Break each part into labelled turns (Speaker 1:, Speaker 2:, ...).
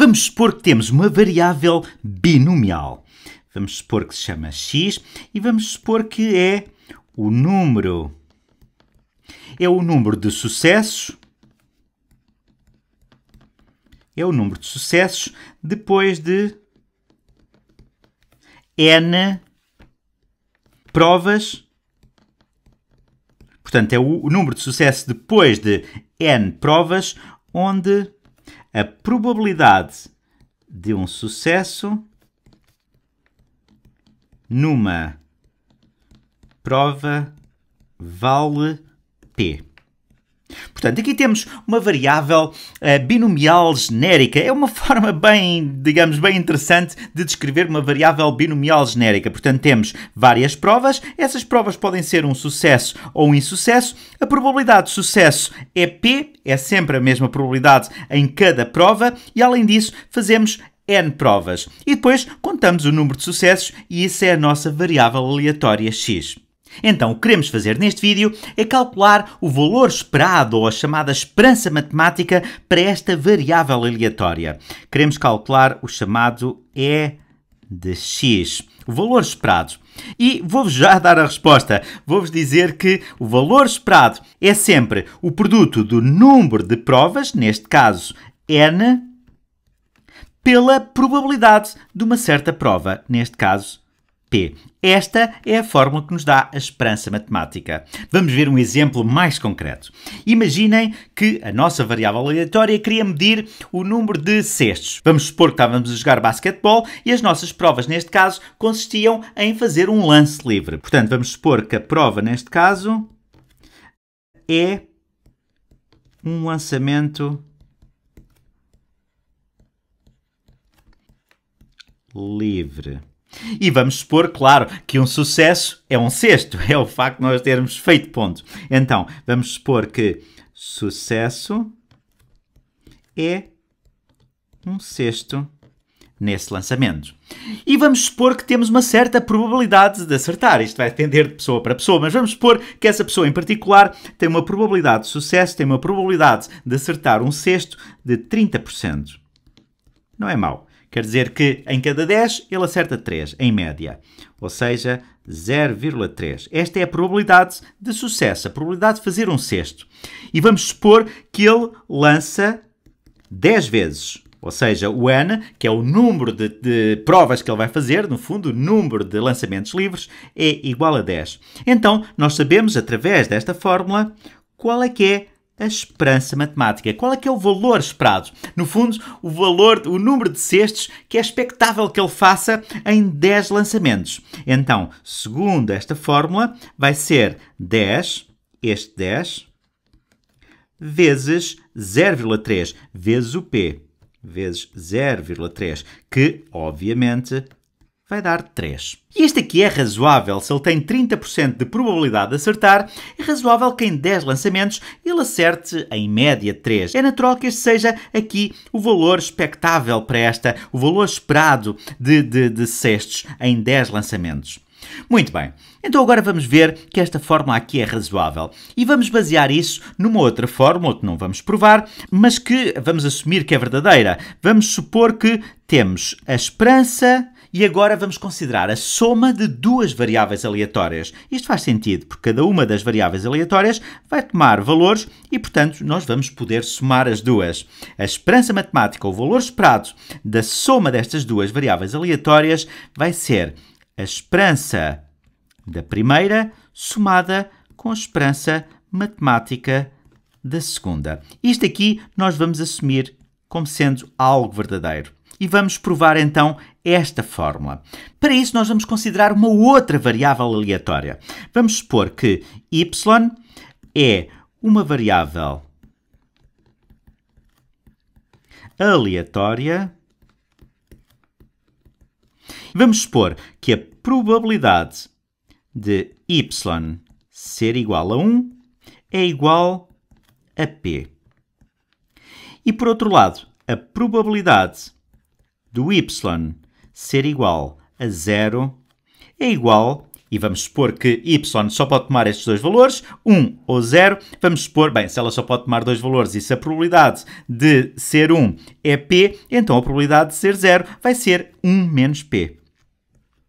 Speaker 1: Vamos supor que temos uma variável binomial. Vamos supor que se chama x e vamos supor que é o número é o número de sucessos é o número de sucessos depois de n provas. Portanto, é o número de sucessos depois de n provas onde a probabilidade de um sucesso numa prova vale P. Portanto, aqui temos uma variável uh, binomial genérica. É uma forma bem, digamos, bem interessante de descrever uma variável binomial genérica. Portanto, temos várias provas. Essas provas podem ser um sucesso ou um insucesso. A probabilidade de sucesso é P, é sempre a mesma probabilidade em cada prova. E, além disso, fazemos N provas. E depois contamos o número de sucessos e isso é a nossa variável aleatória X. Então, o que queremos fazer neste vídeo é calcular o valor esperado ou a chamada esperança matemática para esta variável aleatória. Queremos calcular o chamado E de x, o valor esperado. E vou-vos já dar a resposta. Vou-vos dizer que o valor esperado é sempre o produto do número de provas, neste caso n, pela probabilidade de uma certa prova, neste caso P. Esta é a fórmula que nos dá a esperança matemática. Vamos ver um exemplo mais concreto. Imaginem que a nossa variável aleatória queria medir o número de cestos. Vamos supor que estávamos a jogar basquetebol e as nossas provas, neste caso, consistiam em fazer um lance livre. Portanto, vamos supor que a prova, neste caso, é um lançamento livre. E vamos supor, claro, que um sucesso é um sexto, é o facto de nós termos feito ponto. Então, vamos supor que sucesso é um sexto nesse lançamento. E vamos supor que temos uma certa probabilidade de acertar. Isto vai depender de pessoa para pessoa, mas vamos supor que essa pessoa em particular tem uma probabilidade de sucesso, tem uma probabilidade de acertar um sexto de 30%. Não é mau. Quer dizer que em cada 10 ele acerta 3, em média. Ou seja, 0,3. Esta é a probabilidade de sucesso, a probabilidade de fazer um cesto. E vamos supor que ele lança 10 vezes. Ou seja, o N, que é o número de, de, provas que ele vai fazer, no fundo, o número de lançamentos livres, é igual a 10. Então, nós sabemos, através desta fórmula, qual é que é a esperança matemática. Qual é que é o valor esperado? No fundo, o valor, o número de cestos que é expectável que ele faça em 10 lançamentos. Então, segundo esta fórmula, vai ser 10, este 10, vezes 0,3, vezes o P, vezes 0,3, que, obviamente, vai dar 3. E este aqui é razoável, se ele tem 30% de probabilidade de acertar, é razoável que em 10 lançamentos ele acerte em média 3. É natural que este seja aqui o valor expectável para esta, o valor esperado de, de, de cestos em 10 lançamentos. Muito bem, então agora vamos ver que esta fórmula aqui é razoável e vamos basear isso numa outra fórmula que não vamos provar, mas que vamos assumir que é verdadeira. Vamos supor que temos a esperança e agora vamos considerar a soma de duas variáveis aleatórias. Isto faz sentido, porque cada uma das variáveis aleatórias vai tomar valores e, portanto, nós vamos poder somar as duas. A esperança matemática, o valor esperado da soma destas duas variáveis aleatórias, vai ser a esperança da primeira somada com a esperança matemática da segunda. Isto aqui nós vamos assumir como sendo algo verdadeiro. E vamos provar então esta fórmula. Para isso, nós vamos considerar uma outra variável aleatória. Vamos supor que y é uma variável aleatória. Vamos supor que a probabilidade de y ser igual a 1 é igual a p. E por outro lado, a probabilidade do y ser igual a zero é igual, e vamos supor que y só pode tomar estes dois valores, 1 ou 0, vamos supor, bem, se ela só pode tomar dois valores e se a probabilidade de ser 1 é p, então a probabilidade de ser 0 vai ser 1 menos p.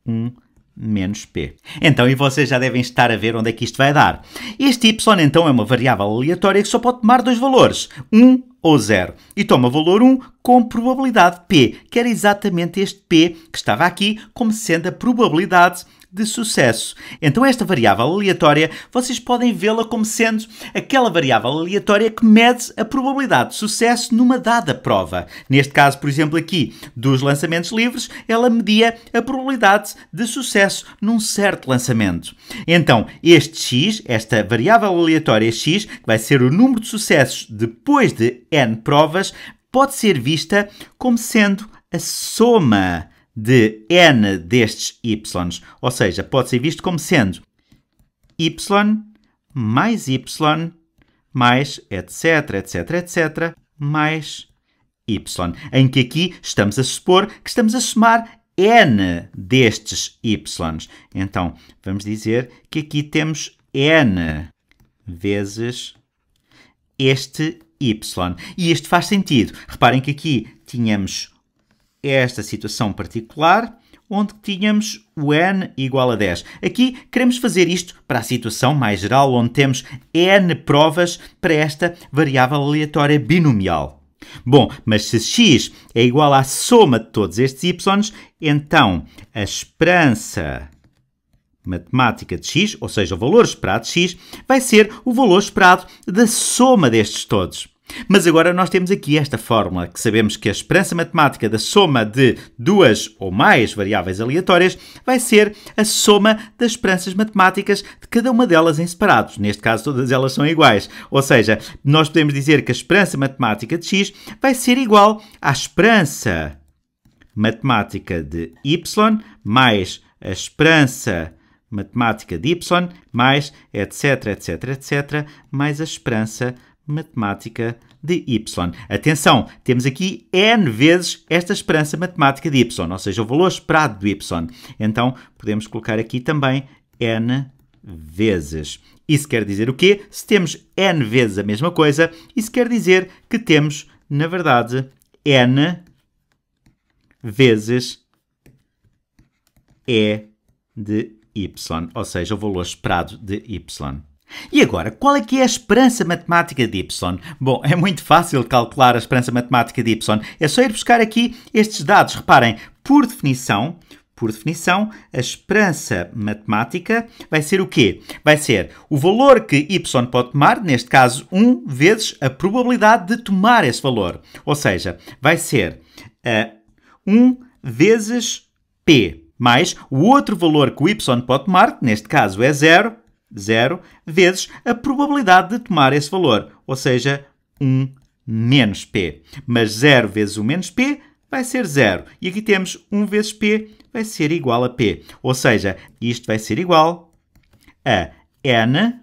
Speaker 1: 1 menos p. Então, e vocês já devem estar a ver onde é que isto vai dar. Este y, então, é uma variável aleatória que só pode tomar dois valores, 1 ou 0, e toma valor 1 com probabilidade p, que era exatamente este p que estava aqui como sendo a probabilidade de sucesso. Então, esta variável aleatória, vocês podem vê-la como sendo aquela variável aleatória que mede a probabilidade de sucesso numa dada prova. Neste caso, por exemplo, aqui dos lançamentos livres, ela media a probabilidade de sucesso num certo lançamento. Então, este x, esta variável aleatória x, que vai ser o número de sucessos depois de n provas, pode ser vista como sendo a soma de n destes y, ou seja, pode ser visto como sendo y mais y mais etc, etc, etc, mais y, em que aqui estamos a supor que estamos a somar n destes y. Então, vamos dizer que aqui temos n vezes este y. E este faz sentido. Reparem que aqui tínhamos esta situação particular onde tínhamos o n igual a 10. Aqui queremos fazer isto para a situação mais geral, onde temos n provas para esta variável aleatória binomial. Bom, mas se x é igual à soma de todos estes y, então a esperança matemática de x, ou seja, o valor esperado de x, vai ser o valor esperado da soma destes todos. Mas agora nós temos aqui esta fórmula, que sabemos que a esperança matemática da soma de duas ou mais variáveis aleatórias vai ser a soma das esperanças matemáticas de cada uma delas em separados. Neste caso, todas elas são iguais. Ou seja, nós podemos dizer que a esperança matemática de x vai ser igual à esperança matemática de y mais a esperança matemática de y mais etc, etc, etc, mais a esperança matemática matemática de y. Atenção, temos aqui n vezes esta esperança matemática de y, ou seja, o valor esperado do y. Então, podemos colocar aqui também n vezes. Isso quer dizer o quê? Se temos n vezes a mesma coisa, isso quer dizer que temos, na verdade, n vezes e de y, ou seja, o valor esperado de y. E agora, qual é que é a esperança matemática de y? Bom, é muito fácil calcular a esperança matemática de y. É só ir buscar aqui estes dados. Reparem, por definição, por definição, a esperança matemática vai ser o quê? Vai ser o valor que y pode tomar, neste caso 1, vezes a probabilidade de tomar esse valor. Ou seja, vai ser uh, eh, 1 vezes p mais o outro valor que o y pode tomar, neste caso é 0, zero, vezes a probabilidade de tomar esse valor, ou seja, 1 menos p. Mas 0 vezes 1 menos p vai ser 0. E aqui temos 1 vezes p vai ser igual a p. Ou seja, isto vai ser igual a n,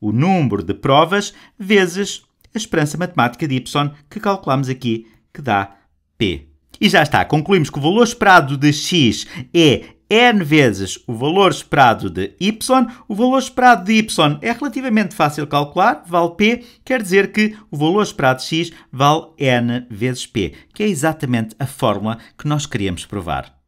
Speaker 1: o número de provas, vezes a esperança matemática de y, que calculamos aqui, que dá p. E já está, concluímos que o valor esperado de x é n vezes o valor esperado de y. O valor esperado de y é relativamente fácil de calcular, vale p, quer dizer que o valor esperado de x vale n vezes p, que é exatamente a fórmula que nós queríamos provar.